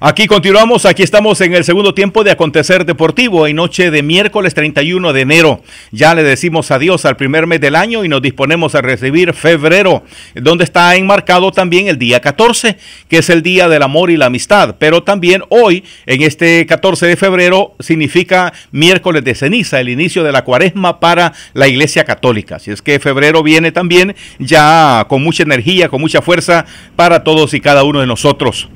Aquí continuamos, aquí estamos en el segundo tiempo de Acontecer Deportivo en noche de miércoles 31 de enero. Ya le decimos adiós al primer mes del año y nos disponemos a recibir febrero, donde está enmarcado también el día 14, que es el día del amor y la amistad. Pero también hoy, en este 14 de febrero, significa miércoles de ceniza, el inicio de la cuaresma para la Iglesia Católica. Así es que febrero viene también ya con mucha energía, con mucha fuerza para todos y cada uno de nosotros.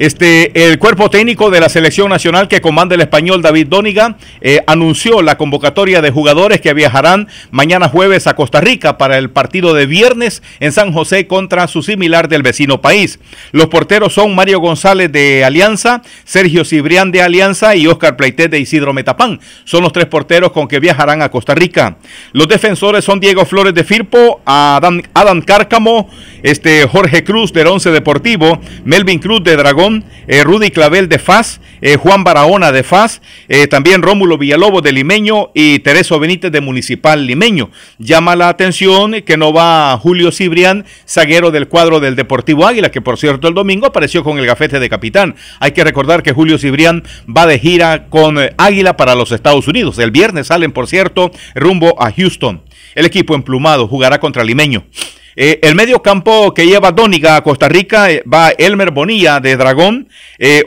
Este, el cuerpo técnico de la selección nacional que comanda el español David Dóniga eh, anunció la convocatoria de jugadores que viajarán mañana jueves a Costa Rica para el partido de viernes en San José contra su similar del vecino país. Los porteros son Mario González de Alianza, Sergio Cibrián de Alianza y Oscar Pleité de Isidro Metapán. Son los tres porteros con que viajarán a Costa Rica. Los defensores son Diego Flores de Firpo, Adam, Adam Cárcamo, este, Jorge Cruz del Once Deportivo, Melvin Cruz de Dragón eh, Rudy Clavel de Faz, eh, Juan Barahona de Faz, eh, también Rómulo Villalobo de Limeño y Tereso Benítez de Municipal Limeño. Llama la atención que no va Julio Cibrián, zaguero del cuadro del Deportivo Águila, que por cierto el domingo apareció con el gafete de capitán. Hay que recordar que Julio Cibrián va de gira con Águila para los Estados Unidos. El viernes salen, por cierto, rumbo a Houston. El equipo emplumado jugará contra Limeño. Eh, el medio campo que lleva Dóniga a Costa Rica eh, va Elmer Bonilla de Dragón,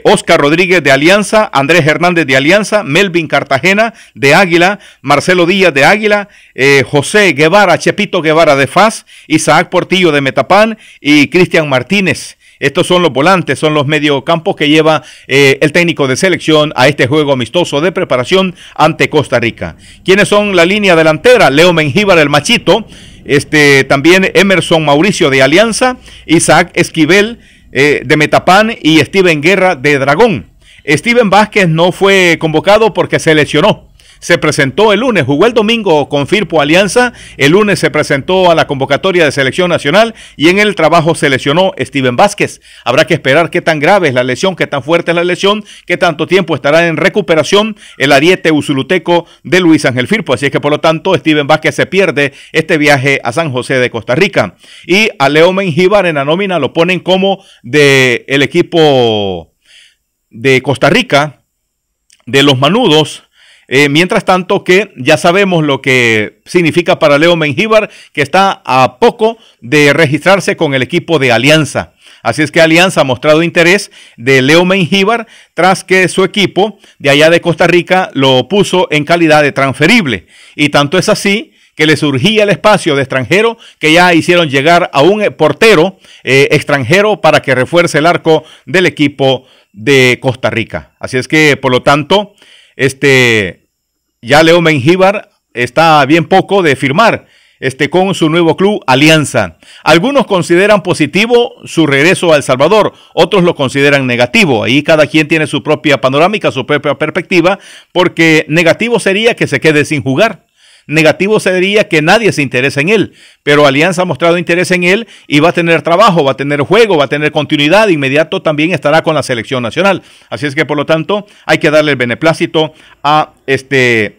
Oscar eh, Rodríguez de Alianza, Andrés Hernández de Alianza, Melvin Cartagena de Águila, Marcelo Díaz de Águila, José Guevara, Chepito Guevara de Faz, Isaac Portillo de Metapán y Cristian Martínez. Estos son los volantes, son los mediocampos que lleva el técnico de selección a este juego amistoso de preparación ante Costa Rica. ¿Quiénes son la línea delantera? Leo Mengíbar, el machito. Este, también Emerson Mauricio de Alianza, Isaac Esquivel eh, de Metapan y Steven Guerra de Dragón. Steven Vázquez no fue convocado porque se lesionó se presentó el lunes, jugó el domingo con Firpo Alianza, el lunes se presentó a la convocatoria de selección nacional y en el trabajo se lesionó Steven Vázquez. Habrá que esperar qué tan grave es la lesión, qué tan fuerte es la lesión, qué tanto tiempo estará en recuperación el ariete usuluteco de Luis Ángel Firpo. Así es que por lo tanto Steven Vázquez se pierde este viaje a San José de Costa Rica. Y a Leo Mengíbar en la nómina lo ponen como de el equipo de Costa Rica, de los manudos, eh, mientras tanto que ya sabemos lo que significa para Leo Mengíbar, que está a poco de registrarse con el equipo de Alianza. Así es que Alianza ha mostrado interés de Leo Mengíbar tras que su equipo de allá de Costa Rica lo puso en calidad de transferible. Y tanto es así que le surgía el espacio de extranjero, que ya hicieron llegar a un portero eh, extranjero para que refuerce el arco del equipo de Costa Rica. Así es que, por lo tanto, este, ya Leo Mengíbar está bien poco de firmar este, con su nuevo club Alianza. Algunos consideran positivo su regreso a El Salvador, otros lo consideran negativo. Ahí cada quien tiene su propia panorámica, su propia perspectiva, porque negativo sería que se quede sin jugar. Negativo diría que nadie se interesa en él, pero Alianza ha mostrado interés en él y va a tener trabajo, va a tener juego, va a tener continuidad, inmediato también estará con la selección nacional. Así es que por lo tanto hay que darle el beneplácito a este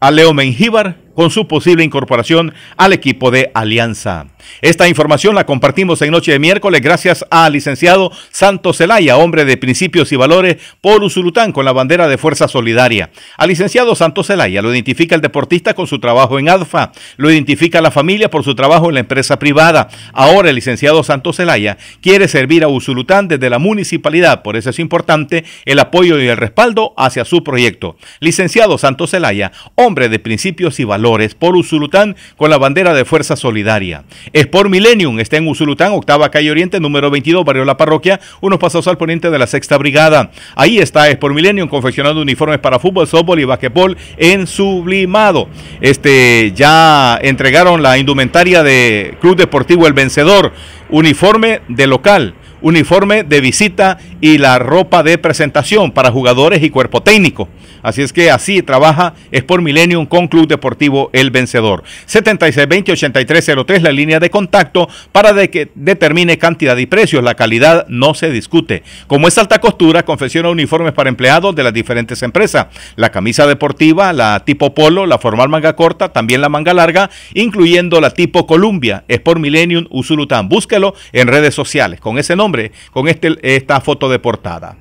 a Leo Mengíbar con su posible incorporación al equipo de Alianza. Esta información la compartimos en noche de miércoles gracias al licenciado Santos Zelaya, hombre de principios y valores por Usulután con la bandera de Fuerza Solidaria. Al licenciado Santos Zelaya lo identifica el deportista con su trabajo en ADFA, lo identifica la familia por su trabajo en la empresa privada. Ahora el licenciado Santos Zelaya quiere servir a Usulután desde la municipalidad, por eso es importante el apoyo y el respaldo hacia su proyecto. Licenciado Santos Zelaya, hombre de principios y valores por Usulután con la bandera de Fuerza Solidaria. Sport Millennium está en Usulután, octava calle Oriente, número 22, barrio La Parroquia, unos pasos al poniente de la sexta brigada. Ahí está Sport Millennium confeccionando uniformes para fútbol, softball y basquetbol en sublimado. Este, ya entregaron la indumentaria de Club Deportivo El Vencedor, uniforme de local uniforme de visita y la ropa de presentación para jugadores y cuerpo técnico. Así es que así trabaja Sport Millennium con Club Deportivo El Vencedor. 7620-8303, la línea de contacto para que determine cantidad y precios. La calidad no se discute. Como es alta costura, confecciona uniformes para empleados de las diferentes empresas. La camisa deportiva, la tipo polo, la formal manga corta, también la manga larga, incluyendo la tipo Columbia. Sport Millennium Usulután. Búsquelo en redes sociales con ese nombre con este, esta foto de portada.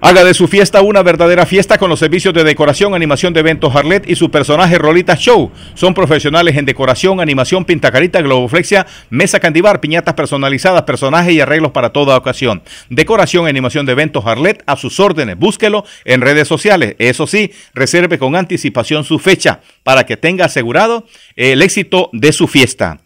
Haga de su fiesta una verdadera fiesta con los servicios de decoración, animación de eventos Harlet y su personaje Rolita Show. Son profesionales en decoración, animación, pintacarita, globoflexia, mesa candibar, piñatas personalizadas, personajes y arreglos para toda ocasión. Decoración, animación de eventos Harlet a sus órdenes. Búsquelo en redes sociales. Eso sí, reserve con anticipación su fecha para que tenga asegurado el éxito de su fiesta.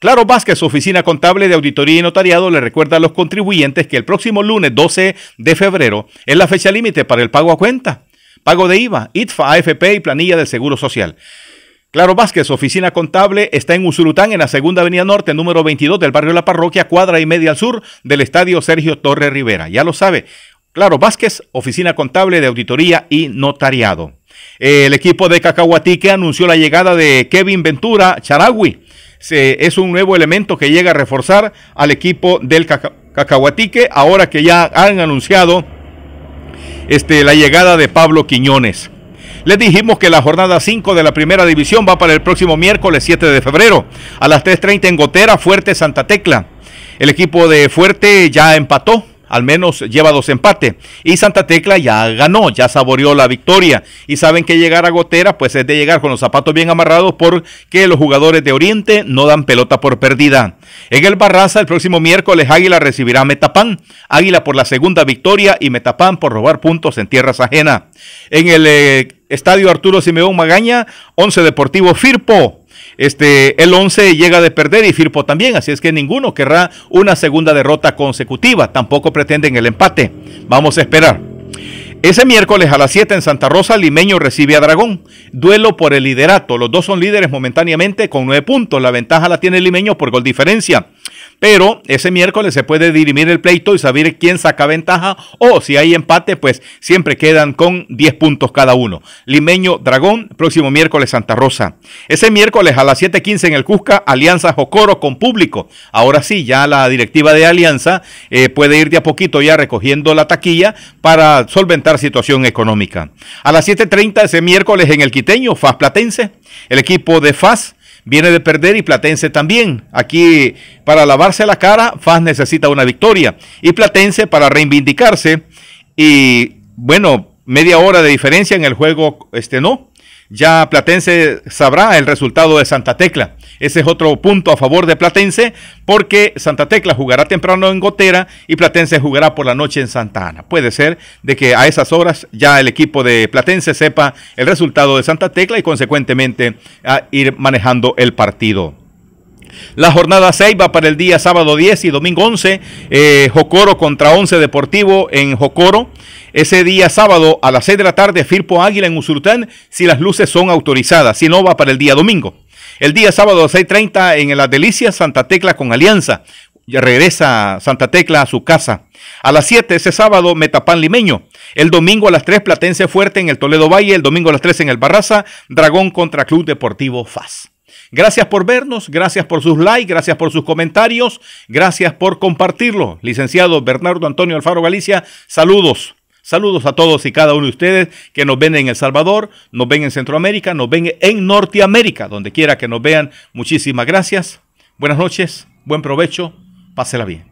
Claro Vázquez, oficina contable de auditoría y notariado, le recuerda a los contribuyentes que el próximo lunes 12 de febrero es la fecha límite para el pago a cuenta, pago de IVA, ITFA, AFP y planilla del Seguro Social. Claro Vázquez, oficina contable, está en Usulután, en la segunda avenida norte, número 22 del barrio La Parroquia, cuadra y media al sur del estadio Sergio Torre Rivera. Ya lo sabe. Claro Vázquez, oficina contable de auditoría y notariado. El equipo de Cacahuatique anunció la llegada de Kevin Ventura Charagui es un nuevo elemento que llega a reforzar al equipo del Cacahuatique, ahora que ya han anunciado este, la llegada de Pablo Quiñones. Les dijimos que la jornada 5 de la primera división va para el próximo miércoles 7 de febrero a las 3.30 en Gotera, Fuerte Santa Tecla. El equipo de Fuerte ya empató al menos lleva dos empates. Y Santa Tecla ya ganó, ya saboreó la victoria. Y saben que llegar a Gotera, pues es de llegar con los zapatos bien amarrados porque los jugadores de Oriente no dan pelota por perdida. En el Barraza, el próximo miércoles, Águila recibirá a Metapán. Águila por la segunda victoria y Metapán por robar puntos en tierras ajenas. En el eh, Estadio Arturo Simeón Magaña, 11 Deportivo Firpo este, el 11 llega de perder y Firpo también, así es que ninguno querrá una segunda derrota consecutiva, tampoco pretenden el empate. Vamos a esperar. Ese miércoles a las 7 en Santa Rosa, Limeño recibe a Dragón. Duelo por el liderato. Los dos son líderes momentáneamente con nueve puntos. La ventaja la tiene Limeño por gol diferencia pero ese miércoles se puede dirimir el pleito y saber quién saca ventaja o si hay empate, pues siempre quedan con 10 puntos cada uno. Limeño Dragón, próximo miércoles Santa Rosa. Ese miércoles a las 7.15 en el Cusca, Alianza Jocoro con público. Ahora sí, ya la directiva de Alianza eh, puede ir de a poquito ya recogiendo la taquilla para solventar situación económica. A las 7.30 ese miércoles en el Quiteño, FAS Platense, el equipo de FAS viene de perder y Platense también. Aquí para lavarse la cara, Faz necesita una victoria y Platense para reivindicarse y bueno, media hora de diferencia en el juego este no. Ya Platense sabrá el resultado de Santa Tecla. Ese es otro punto a favor de Platense porque Santa Tecla jugará temprano en Gotera y Platense jugará por la noche en Santa Ana. Puede ser de que a esas horas ya el equipo de Platense sepa el resultado de Santa Tecla y consecuentemente a ir manejando el partido. La jornada 6 va para el día sábado 10 y domingo 11. Eh, Jocoro contra 11 Deportivo en Jocoro. Ese día sábado a las 6 de la tarde, Firpo Águila en Usultán, si las luces son autorizadas. Si no, va para el día domingo. El día sábado a 6.30 en La Delicia, Santa Tecla con Alianza. regresa Santa Tecla a su casa. A las 7 ese sábado, Metapán Limeño. El domingo a las 3, Platense Fuerte en el Toledo Valle. El domingo a las 3 en el Barraza. Dragón contra Club Deportivo FAS. Gracias por vernos, gracias por sus likes, gracias por sus comentarios, gracias por compartirlo. Licenciado Bernardo Antonio Alfaro Galicia, saludos. Saludos a todos y cada uno de ustedes que nos ven en El Salvador, nos ven en Centroamérica, nos ven en Norteamérica, donde quiera que nos vean. Muchísimas gracias. Buenas noches, buen provecho, pásela bien.